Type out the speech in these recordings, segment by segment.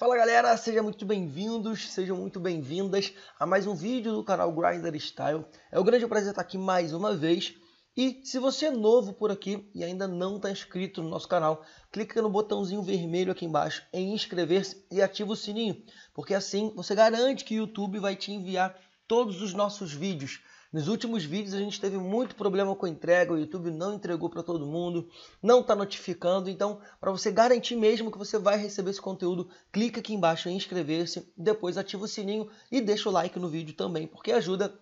Fala galera, sejam muito bem-vindos, sejam muito bem-vindas a mais um vídeo do canal Grinder Style. É um grande prazer estar aqui mais uma vez. E se você é novo por aqui e ainda não está inscrito no nosso canal, clica no botãozinho vermelho aqui embaixo em inscrever-se e ativa o sininho, porque assim você garante que o YouTube vai te enviar todos os nossos vídeos nos últimos vídeos a gente teve muito problema com entrega, o YouTube não entregou para todo mundo, não está notificando. Então, para você garantir mesmo que você vai receber esse conteúdo, clica aqui embaixo em inscrever-se, depois ativa o sininho e deixa o like no vídeo também, porque ajuda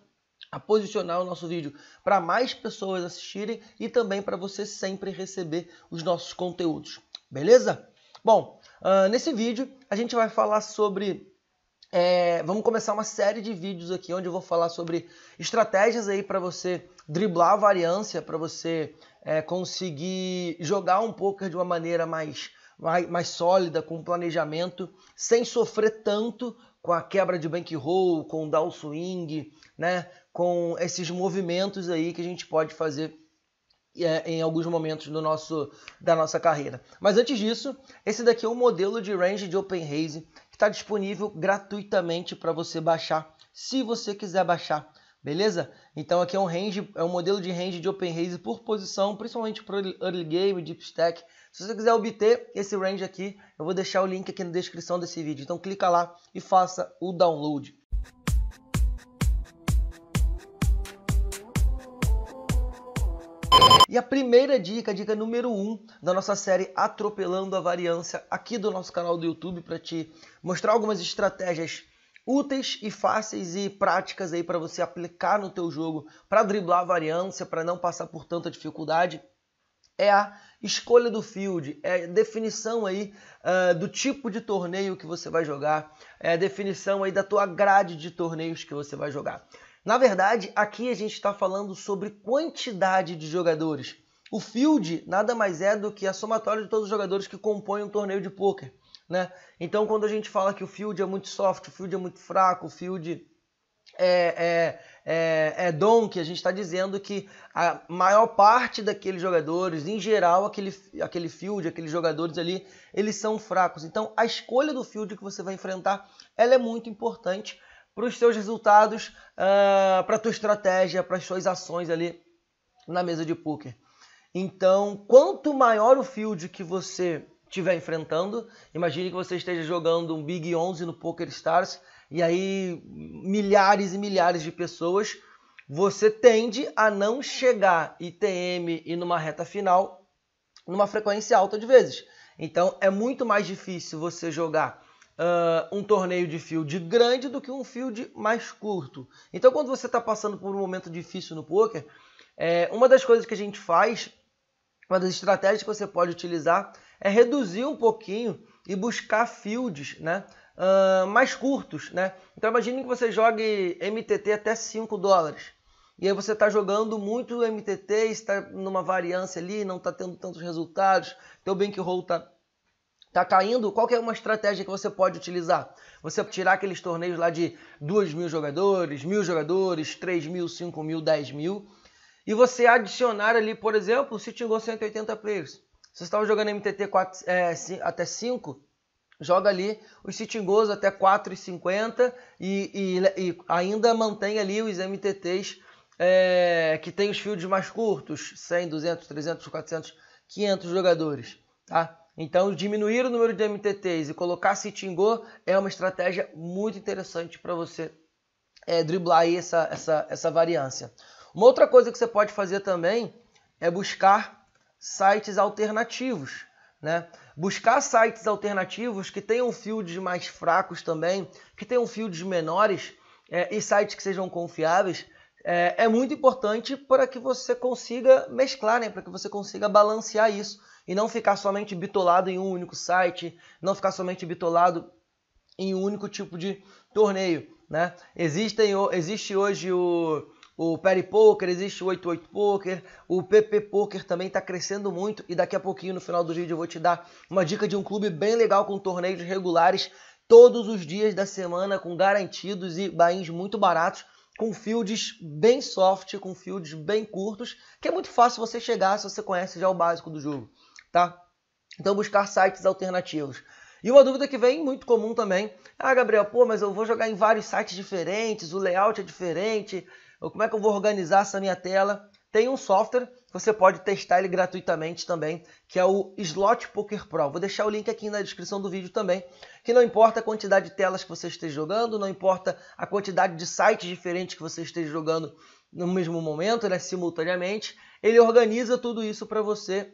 a posicionar o nosso vídeo para mais pessoas assistirem e também para você sempre receber os nossos conteúdos. Beleza? Bom, uh, nesse vídeo a gente vai falar sobre é, vamos começar uma série de vídeos aqui onde eu vou falar sobre estratégias aí para você driblar a variância, para você é, conseguir jogar um poker de uma maneira mais, mais, mais sólida, com planejamento, sem sofrer tanto com a quebra de bankroll, com o downswing, né? com esses movimentos aí que a gente pode fazer eh, em alguns momentos do nosso, da nossa carreira. Mas antes disso, esse daqui é o um modelo de range de OpenRaise que está disponível gratuitamente para você baixar, se você quiser baixar. Beleza? Então aqui é um range, é um modelo de range de OpenRaise por posição, principalmente para early game, deep stack. Se você quiser obter esse range aqui, eu vou deixar o link aqui na descrição desse vídeo. Então clica lá e faça o download. E a primeira dica, dica número 1 um, da nossa série Atropelando a Variância aqui do nosso canal do YouTube para te mostrar algumas estratégias úteis e fáceis e práticas aí para você aplicar no teu jogo para driblar a variância, para não passar por tanta dificuldade é a escolha do field, é a definição aí uh, do tipo de torneio que você vai jogar, é a definição aí da tua grade de torneios que você vai jogar. Na verdade, aqui a gente está falando sobre quantidade de jogadores. O field nada mais é do que a somatória de todos os jogadores que compõem um torneio de pôquer. Né? Então, quando a gente fala que o field é muito soft, o field é muito fraco, o field é, é, é, é a gente está dizendo que a maior parte daqueles jogadores, em geral, aquele, aquele field, aqueles jogadores ali, eles são fracos. Então, a escolha do field que você vai enfrentar, ela é muito importante para os seus resultados, uh, ah, para a tua estratégia, para as suas ações ali na mesa de poker. Então, quanto maior o field que você estiver enfrentando, imagine que você esteja jogando um Big 11 no Poker Stars e aí milhares e milhares de pessoas, você tende a não chegar ITM e numa reta final numa frequência alta de vezes. Então, é muito mais difícil você jogar uh, um torneio de field grande do que um field mais curto. Então, quando você está passando por um momento difícil no poker, é, uma das coisas que a gente faz, uma das estratégias que você pode utilizar é reduzir um pouquinho e buscar fields, né? Uh, mais curtos, né? Então imagine que você jogue MTT até 5 dólares. E aí você está jogando muito MTT, está numa variância ali, não está tendo tantos resultados, teu bankroll está Tá caindo? Qual é uma estratégia que você pode utilizar? Você tirar aqueles torneios lá de 2 mil jogadores, mil jogadores, 3 mil, 5 mil, 10 mil. E você adicionar ali, por exemplo, o City Go 180 players. Se você estava jogando MTT 4, é, até 5, joga ali os City Goals até 4,50 e, e, e ainda mantém ali os MTTs é, que tem os fields mais curtos, 100, 200, 300, 400, 500 jogadores. Tá? Então, diminuir o número de MTTs e colocar Citingô é uma estratégia muito interessante para você é, driblar aí essa, essa, essa variância. Uma outra coisa que você pode fazer também é buscar sites alternativos. Né? Buscar sites alternativos que tenham fields mais fracos também, que tenham fields menores é, e sites que sejam confiáveis é, é muito importante para que você consiga mesclar, né? para que você consiga balancear isso e não ficar somente bitolado em um único site, não ficar somente bitolado em um único tipo de torneio. Né? Existem, existe hoje o, o Perry Poker, existe o 88 Poker, o PP Poker também está crescendo muito e daqui a pouquinho no final do vídeo eu vou te dar uma dica de um clube bem legal com torneios regulares todos os dias da semana com garantidos e bains muito baratos, com fields bem soft, com fields bem curtos, que é muito fácil você chegar se você conhece já o básico do jogo tá? Então buscar sites alternativos. E uma dúvida que vem muito comum também, ah, Gabriel, pô, mas eu vou jogar em vários sites diferentes, o layout é diferente, como é que eu vou organizar essa minha tela? Tem um software, você pode testar ele gratuitamente também, que é o Slot Poker Pro. Vou deixar o link aqui na descrição do vídeo também, que não importa a quantidade de telas que você esteja jogando, não importa a quantidade de sites diferentes que você esteja jogando no mesmo momento, né, simultaneamente, ele organiza tudo isso para você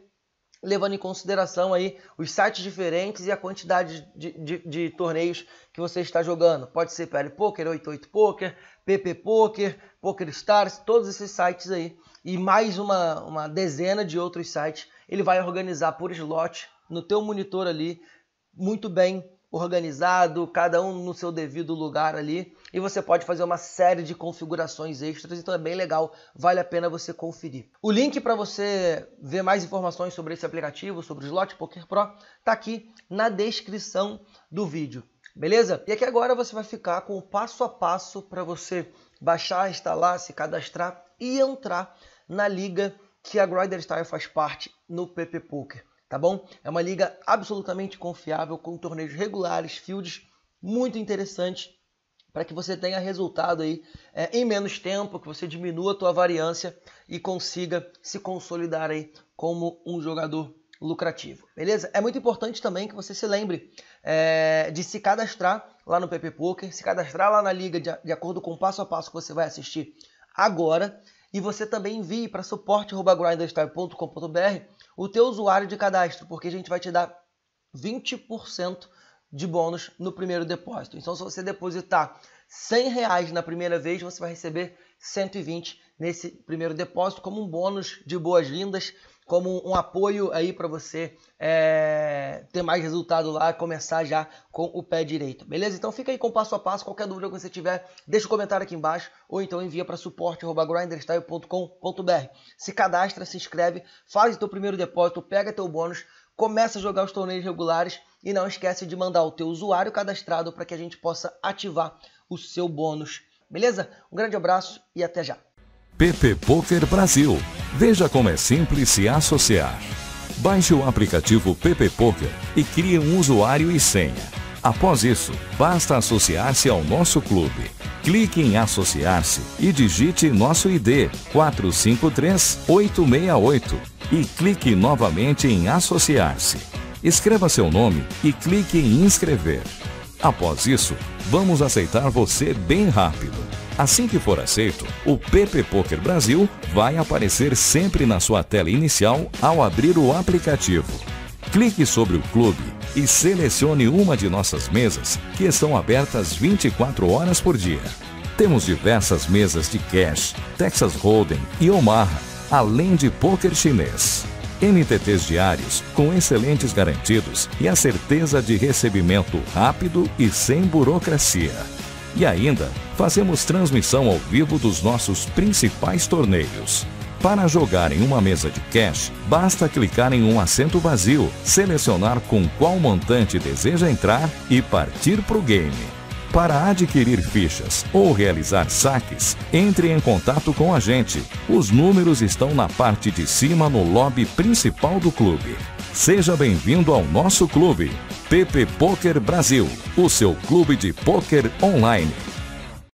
levando em consideração aí os sites diferentes e a quantidade de, de, de torneios que você está jogando. Pode ser PL Poker, 88 Poker, PP Poker, Poker Stars, todos esses sites aí e mais uma, uma dezena de outros sites. Ele vai organizar por slot no teu monitor ali, muito bem organizado, cada um no seu devido lugar ali. E você pode fazer uma série de configurações extras, então é bem legal, vale a pena você conferir. O link para você ver mais informações sobre esse aplicativo, sobre o Slot Poker Pro, está aqui na descrição do vídeo. Beleza? E aqui agora você vai ficar com o passo a passo para você baixar, instalar, se cadastrar e entrar na liga que a Grider Style faz parte no PP Poker tá bom? É uma liga absolutamente confiável, com torneios regulares, fields muito interessantes, para que você tenha resultado aí é, em menos tempo, que você diminua a tua variância e consiga se consolidar aí como um jogador lucrativo, beleza? É muito importante também que você se lembre é, de se cadastrar lá no PP Poker, se cadastrar lá na liga de, de acordo com o passo a passo que você vai assistir agora e você também envie para suporte.grindstyle.com.br o teu usuário de cadastro, porque a gente vai te dar 20% de bônus no primeiro depósito. Então, se você depositar 100 reais na primeira vez, você vai receber 120 nesse primeiro depósito como um bônus de boas-vindas como um apoio aí para você é, ter mais resultado lá, começar já com o pé direito, beleza? Então fica aí com passo a passo, qualquer dúvida que você tiver, deixa o um comentário aqui embaixo ou então envia para suporte@grinderstyle.com.br. Se cadastra, se inscreve, faz o teu primeiro depósito, pega teu bônus, começa a jogar os torneios regulares e não esquece de mandar o teu usuário cadastrado para que a gente possa ativar o seu bônus. Beleza? Um grande abraço e até já. PP Poker Brasil. Veja como é simples se associar. Baixe o aplicativo PP Poker e crie um usuário e senha. Após isso, basta associar-se ao nosso clube. Clique em associar-se e digite nosso ID 453868 e clique novamente em associar-se. Escreva seu nome e clique em inscrever. Após isso, vamos aceitar você bem rápido. Assim que for aceito, o PP Poker Brasil vai aparecer sempre na sua tela inicial ao abrir o aplicativo. Clique sobre o clube e selecione uma de nossas mesas, que estão abertas 24 horas por dia. Temos diversas mesas de cash, Texas Hold'em e Omaha, além de poker chinês. MTTs diários com excelentes garantidos e a certeza de recebimento rápido e sem burocracia. E ainda, fazemos transmissão ao vivo dos nossos principais torneios. Para jogar em uma mesa de cash, basta clicar em um assento vazio, selecionar com qual montante deseja entrar e partir para o game. Para adquirir fichas ou realizar saques, entre em contato com a gente. Os números estão na parte de cima no lobby principal do clube. Seja bem-vindo ao nosso clube, PP Poker Brasil, o seu clube de poker online.